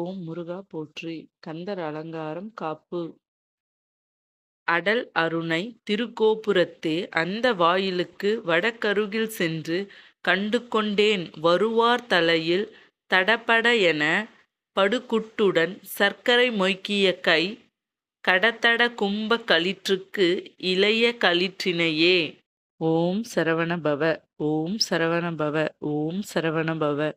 ஓம் முருகா போற்றி கந்தர் அலங்காரம் காப்பு அடல் அருணை திருக்கோபுரத்தே அந்த வாயிலுக்கு வடக்கருகில் சென்று கண்டு கொண்டேன் வருவார் தலையில் தடபட என படுகுட்டுடன் சர்க்கரை மொய்க்கிய கை கடத்தட கும்ப களிற்றுக்கு இளைய களிற்றினையே ஓம் சரவணபவ ஓம் சரவணபவ ஓம் சரவணபவ